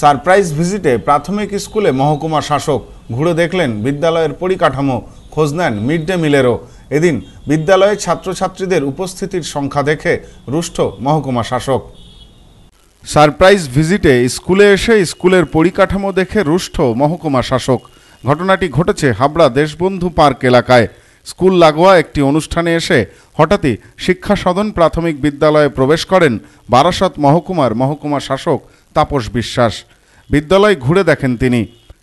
surprise ভিজিটে প্রাথমিক স্কুলে মহকুমা শাসক ঘুরে দেখলেন বিদ্যালয়ের পরিকাঠামো খোঁজ নেন মিড ডে মিলেরও এদিন বিদ্যালয়ে ছাত্রছাত্রীদের উপস্থিতির সংখ্যা দেখে রুষ্ট মহকুমা শাসক সারপ্রাইজ ভিজিটে স্কুলে এসে স্কুলের পরিকাঠামো দেখে রুষ্ট মহকুমা শাসক ঘটনাটি ঘটেছে হাবড়া দেশবন্ধু পার্ক এলাকায় স্কুল লাগোয়া একটি অনুষ্ঠানে এসে হঠাৎই শিক্ষা সদন প্রাথমিক বিদ্যালয়ে প্রবেশ করেন বারাসত মহকুমার মহকুমা শাসক তাপস বিশ্বাস বিদ্যালয় ঘুরে দেখেন তিনি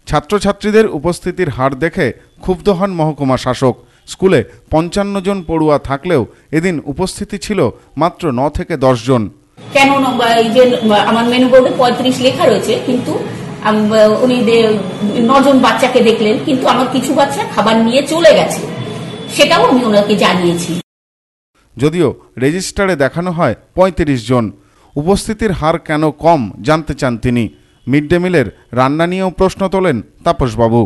ছাত্রছাত্রীদের উপস্থিতির হার দেখে ক্ষুব্ধ হন মহকুমা শাসক স্কুলে পঞ্চান্ন জন পড়ুয়া থাকলেও এদিন উপস্থিতি ছিল মাত্র ন থেকে দশ জন কেন যে আমার মেনু বোর্ডে পঁয়ত্রিশ লেখা রয়েছে কিন্তু উনি নজন বাচ্চাকে দেখলেন কিন্তু আমার কিছু বাচ্চা খাবার নিয়ে চলে গেছে সেটাও আমি ওনাকে জানিয়েছি যদিও রেজিস্টারে দেখানো হয় পঁয়ত্রিশ জন উপস্থিতির হার কেন কম জানতে চান তিনি মিড ডে মিলের রান্না নিয়েও প্রশ্ন তোলেন তাপসবাবু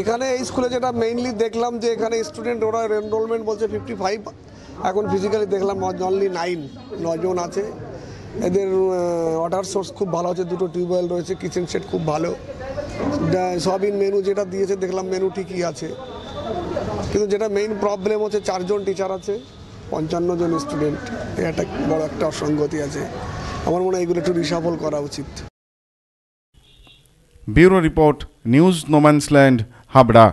এখানে এই স্কুলে যেটা মেইনলি দেখলাম যে এখানে স্টুডেন্ট ওরা এনরোলমেন্ট বলছে ফিফটি ফাইভ এখন ফিজিক্যালি দেখলাম অনলি নাইন নজন আছে এদের ওয়াটার সোর্স খুব ভালো আছে দুটো টিউবওয়েল রয়েছে কিচেন সেট খুব ভালো সবই মেনু যেটা দিয়েছে দেখলাম মেনু ঠিকই আছে কিন্তু যেটা মেইন প্রবলেম হচ্ছে চারজন টিচার আছে পঞ্চান্ন জন স্টুডেন্ট এটা বড় একটা অসঙ্গতি আছে আমার মনে হয় এগুলো একটু রিসাফল করা উচিত bureau report news no man's land Habra